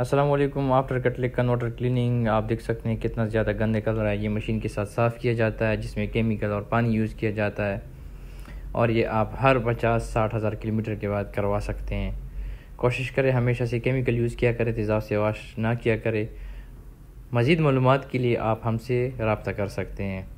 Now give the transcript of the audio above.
Aslam after catalytic converter cleaning आप देख सकते हैं कितना ज़्यादा गंदे कलर है ये मशीन के साथ साफ़ किया जाता है जिसमें केमिकल और पानी यूज़ किया जाता है और ये आप हर पचास साठ हज़ार किलोमीटर के बाद करवा सकते हैं कोशिश करें हमेशा से केमिकल यूज़ किया करें तेज़ाब से वाश ना किया करें मज़ीद मालूम के लिए आप हमसे रबता कर सकते हैं